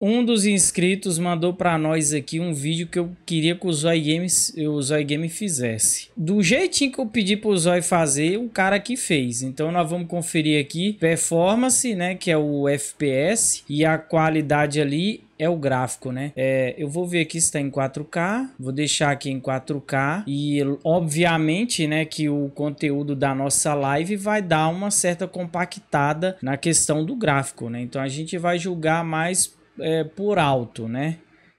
Um dos inscritos mandou para nós aqui um vídeo que eu queria que o Zói Games, o Zói Game fizesse. Do jeitinho que eu pedi para o Zói fazer, o cara que fez. Então nós vamos conferir aqui performance, né, que é o FPS e a qualidade ali é o gráfico, né? É, eu vou ver aqui se está em 4K, vou deixar aqui em 4K e obviamente, né, que o conteúdo da nossa live vai dar uma certa compactada na questão do gráfico, né? Então a gente vai julgar mais é, por alto, né?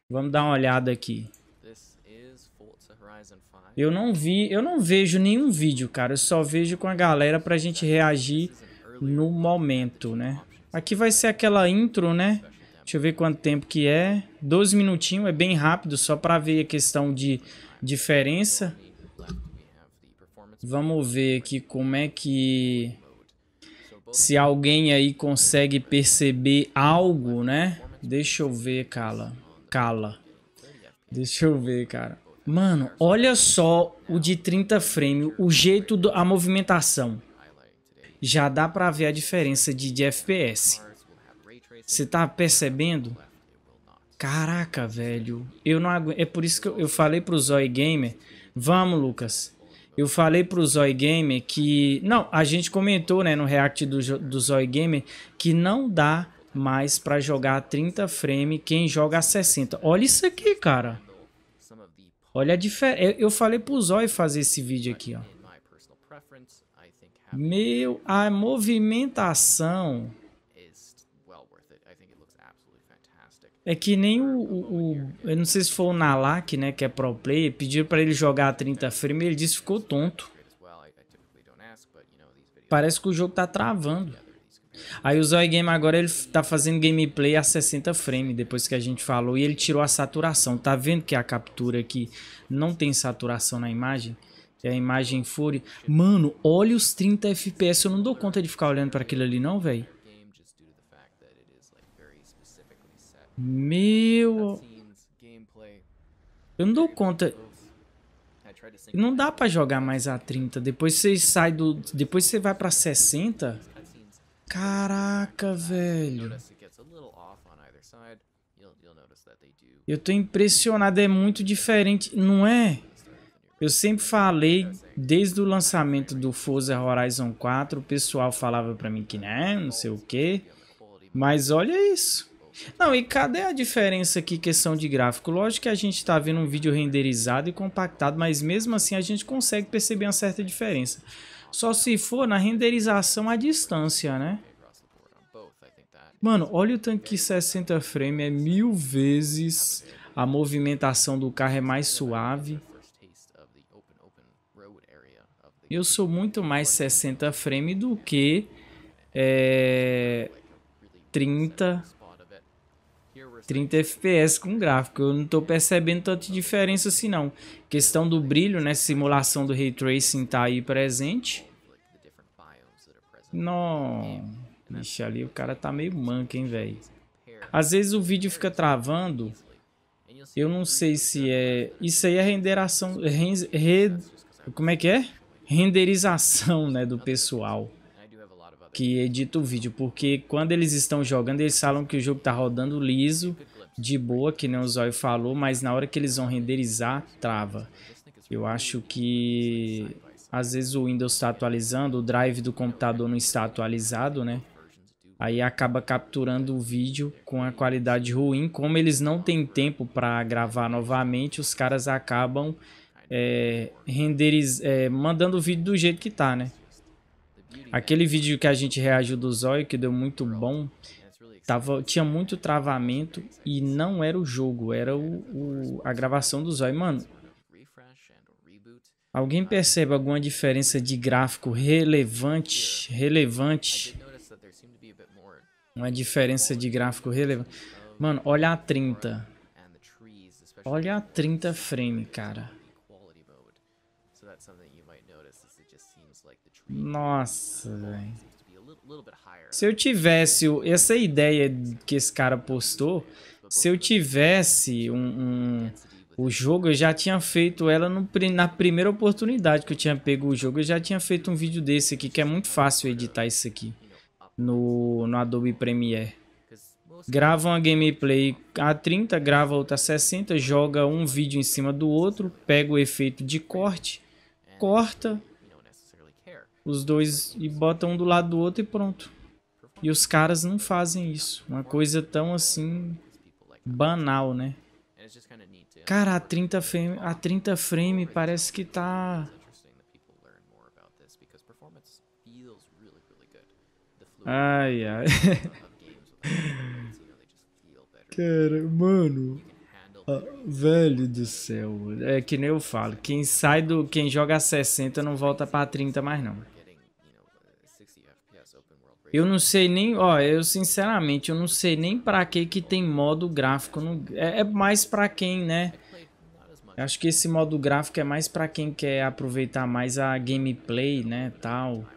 Vamos dar uma olhada aqui. Eu não vi, eu não vejo nenhum vídeo, cara. Eu só vejo com a galera pra gente reagir no momento, né? Aqui vai ser aquela intro, né? Deixa eu ver quanto tempo que é. 12 minutinhos, é bem rápido, só pra ver a questão de diferença. Vamos ver aqui como é que... Se alguém aí consegue perceber algo, né? Deixa eu ver, Cala. Cala. Deixa eu ver, cara. Mano, olha só o de 30 frames, o jeito, do, a movimentação. Já dá pra ver a diferença de, de FPS. Você tá percebendo? Caraca, velho. Eu não aguento. É por isso que eu, eu falei pro Zoe Gamer. Vamos, Lucas. Eu falei pro Zoe Gamer que. Não, a gente comentou né, no react do, do Zoe Gamer que não dá mas para jogar a 30 frame, quem joga a 60. Olha isso aqui, cara. Olha a diferença. Eu falei pro Zói fazer esse vídeo aqui, ó. Meu, a movimentação É que nem o, o, o, Eu não sei se foi o Nalak, né? Que é pro player. Pediram pra ele jogar a 30 frames. Ele disse que ficou tonto. Parece que o jogo tá travando. Aí o Zoe Game agora ele tá fazendo gameplay a 60 frames, depois que a gente falou, e ele tirou a saturação. Tá vendo que a captura aqui não tem saturação na imagem? É a imagem fúria. Mano, olha os 30 FPS. Eu não dou conta de ficar olhando para aquilo ali não, velho. Meu... Eu não dou conta. Não dá para jogar mais a 30. Depois você sai do... Depois você vai para 60... Caraca, ah, velho. Eu tô impressionado, é muito diferente, não é? Eu sempre falei, desde o lançamento do Forza Horizon 4, o pessoal falava pra mim que não, né, não sei o que. Mas olha isso. Não, e cadê a diferença aqui questão de gráfico? Lógico que a gente está vendo um vídeo renderizado e compactado, mas mesmo assim a gente consegue perceber uma certa diferença. Só se for na renderização à distância, né? Mano, olha o tanque 60 frame é mil vezes. A movimentação do carro é mais suave. Eu sou muito mais 60 frame do que é, 30 30 FPS com gráfico. Eu não estou percebendo tanta diferença assim não. Questão do brilho, né? Simulação do Ray Tracing tá aí presente. Não. deixa ali o cara tá meio manco, hein, velho. Às vezes o vídeo fica travando. Eu não sei se é... Isso aí é renderação... Re... Como é que é? Renderização, né, do pessoal que edita o vídeo, porque quando eles estão jogando, eles falam que o jogo tá rodando liso, de boa, que nem o Zóio falou, mas na hora que eles vão renderizar, trava. Eu acho que às vezes o Windows está atualizando, o drive do computador não está atualizado, né? Aí acaba capturando o vídeo com a qualidade ruim. Como eles não têm tempo para gravar novamente, os caras acabam é, renderiz, é, mandando o vídeo do jeito que tá, né? Aquele vídeo que a gente reagiu do Zóio, que deu muito bom, tava, tinha muito travamento e não era o jogo, era o, o a gravação do Zóio. Mano, alguém percebe alguma diferença de gráfico relevante? Relevante. Uma diferença de gráfico relevante. Mano, olha a 30. Olha a 30 frame, cara. Nossa, velho. Se eu tivesse essa ideia que esse cara postou, se eu tivesse um, um o jogo, eu já tinha feito ela no, na primeira oportunidade que eu tinha pego o jogo, eu já tinha feito um vídeo desse aqui, que é muito fácil editar isso aqui no, no Adobe Premiere. Grava uma gameplay a 30, grava outra a 60, joga um vídeo em cima do outro, pega o efeito de corte, corta, os dois e botam um do lado do outro e pronto. E os caras não fazem isso. Uma coisa tão assim banal, né? Cara, a 30 frame, a 30 frame parece que tá Ai, ai. Cara, mano, ah, velho do céu. É que nem eu falo, quem sai do, quem joga 60 não volta para 30 mais não. Eu não sei nem, ó, eu sinceramente, eu não sei nem para que que tem modo gráfico. No, é, é mais para quem, né? É Acho que esse modo gráfico é mais para quem quer aproveitar mais a gameplay, né, tal. Tá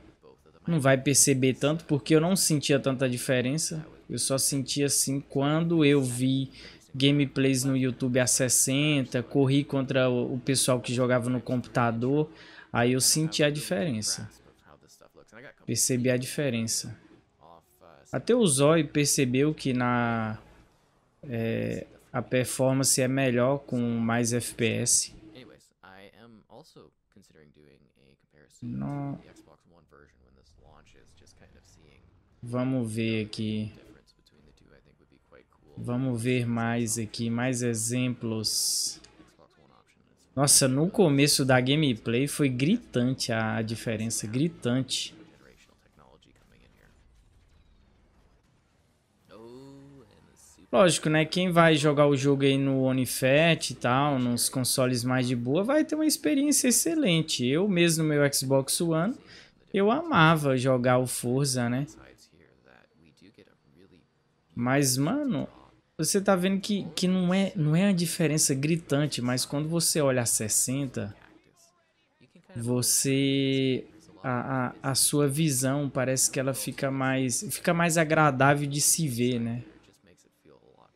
não vai perceber tanto, porque eu não sentia tanta diferença. Eu só sentia assim quando eu vi gameplays no YouTube a 60, corri contra o pessoal que jogava no computador, aí eu senti a diferença. Perceber a diferença. Até o Zoe percebeu que na é, a performance é melhor com mais FPS. No... Vamos ver aqui. Vamos ver mais aqui, mais exemplos. Nossa, no começo da gameplay foi gritante a diferença, gritante. Lógico, né? Quem vai jogar o jogo aí no OneFat e tal, nos consoles mais de boa, vai ter uma experiência excelente. Eu mesmo no meu Xbox One, eu amava jogar o Forza, né? Mas, mano, você tá vendo que, que não, é, não é a diferença gritante, mas quando você olha a 60, você... A, a, a sua visão parece que ela fica mais, fica mais agradável de se ver, né?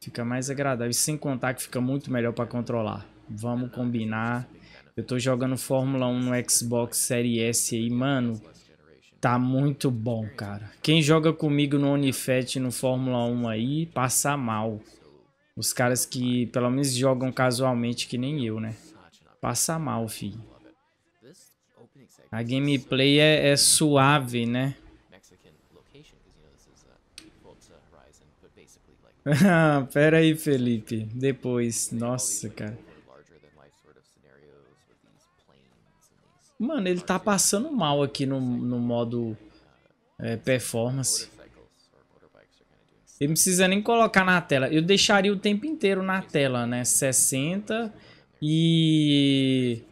Fica mais agradável. E sem contar que fica muito melhor para controlar. Vamos combinar. Eu tô jogando Fórmula 1 no Xbox Series S aí, mano. Tá muito bom, cara. Quem joga comigo no Onifet no Fórmula 1 aí, passa mal. Os caras que pelo menos jogam casualmente que nem eu, né? Passa mal, filho. A gameplay é, é suave, né? pera aí, Felipe. Depois. Nossa, cara. Mano, ele tá passando mal aqui no, no modo é, performance. Ele não precisa nem colocar na tela. Eu deixaria o tempo inteiro na tela, né? 60 e...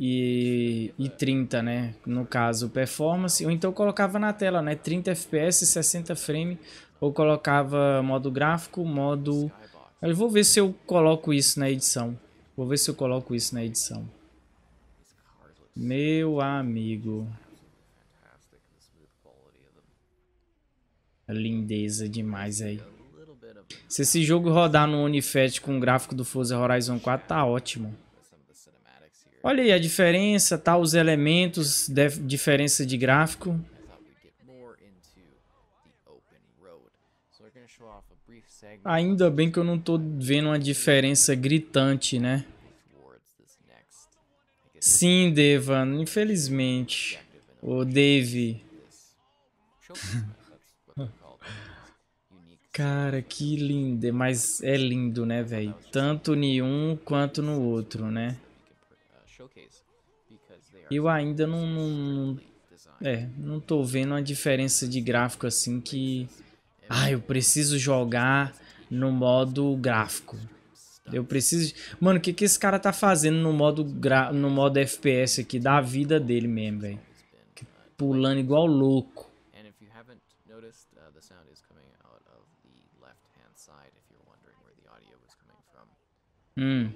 E, e 30, né? No caso, performance. Ou então colocava na tela, né? 30 FPS, 60 frame ou colocava modo gráfico, modo... Eu vou ver se eu coloco isso na edição. Vou ver se eu coloco isso na edição. Meu amigo. Lindeza demais aí. Se esse jogo rodar no Unifet com o gráfico do Forza Horizon 4, tá ótimo. Olha aí a diferença, tá? Os elementos, diferença de gráfico. Ainda bem que eu não tô vendo uma diferença gritante, né? Sim, Devan, infelizmente. O Dave. Cara, que lindo. Mas é lindo, né, velho? Tanto em um quanto no outro, né? Eu ainda não, não, não... É, não tô vendo uma diferença de gráfico assim que... Ah, eu preciso jogar no modo gráfico. Eu preciso. Mano, o que, que esse cara tá fazendo no modo, gra... no modo FPS aqui? Da vida dele mesmo, velho. Pulando igual louco. Uh, hum.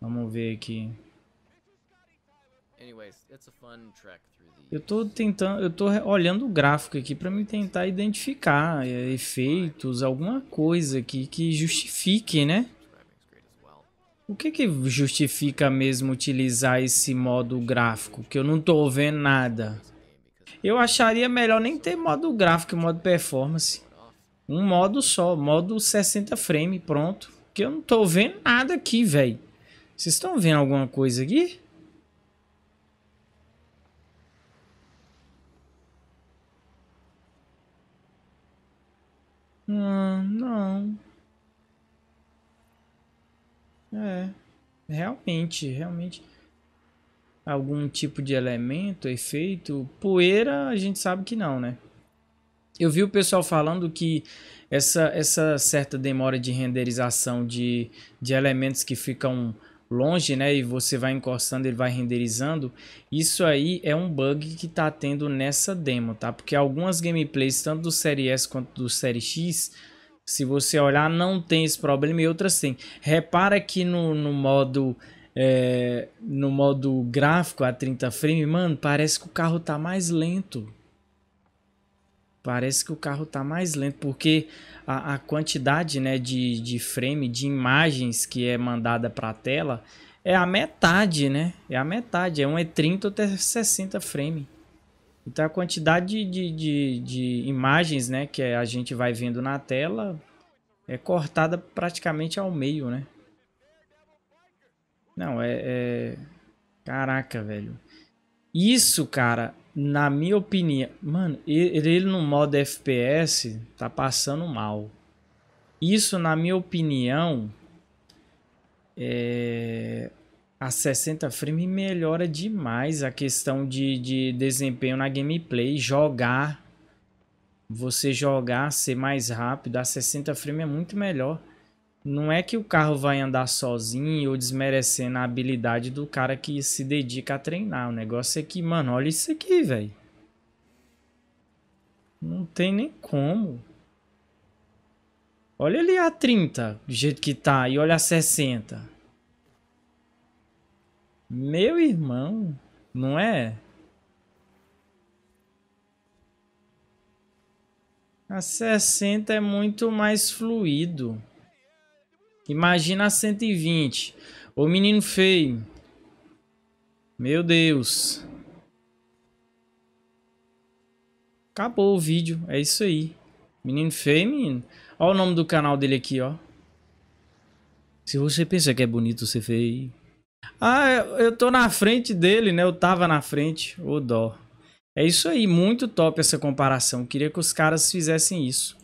Vamos ver aqui. Eu tô tentando, eu tô olhando o gráfico aqui para me tentar identificar é, efeitos, alguma coisa aqui que justifique, né? O que que justifica mesmo utilizar esse modo gráfico? Que eu não tô vendo nada. Eu acharia melhor nem ter modo gráfico e modo performance. Um modo só, modo 60 frame, pronto. Que eu não tô vendo nada aqui, velho. Vocês estão vendo alguma coisa aqui? Ah, não. É. Realmente, realmente. Algum tipo de elemento, efeito. Poeira, a gente sabe que não, né? Eu vi o pessoal falando que essa, essa certa demora de renderização de, de elementos que ficam longe, né, e você vai encostando, ele vai renderizando, isso aí é um bug que tá tendo nessa demo, tá? Porque algumas gameplays, tanto do Série S quanto do Série X, se você olhar, não tem esse problema e outras sim. Repara que no, no modo... É, no modo gráfico a 30 frame, mano, parece que o carro tá mais lento. Parece que o carro tá mais lento, porque a, a quantidade né, de, de frame, de imagens que é mandada para a tela é a metade, né? É a metade, é um é 30 até 60 frame. Então a quantidade de, de, de, de imagens né, que a gente vai vendo na tela é cortada praticamente ao meio, né? Não, é... é... Caraca, velho. Isso, cara, na minha opinião, mano, ele, ele no modo FPS tá passando mal. Isso, na minha opinião, é, a 60 frames melhora demais a questão de, de desempenho na gameplay. Jogar, você jogar, ser mais rápido, a 60 frames é muito melhor não é que o carro vai andar sozinho ou desmerecendo a habilidade do cara que se dedica a treinar. O negócio é que, mano, olha isso aqui, velho. Não tem nem como. Olha ali a 30, do jeito que tá, e olha a 60. Meu irmão, não é? A 60 é muito mais fluido. Imagina a 120. Ô menino feio. Meu Deus. Acabou o vídeo. É isso aí. Menino feio, menino. Olha o nome do canal dele aqui, ó. Se você pensa que é bonito ser feio. Ah, eu tô na frente dele, né? Eu tava na frente. Ô dó. É isso aí. Muito top essa comparação. Queria que os caras fizessem isso.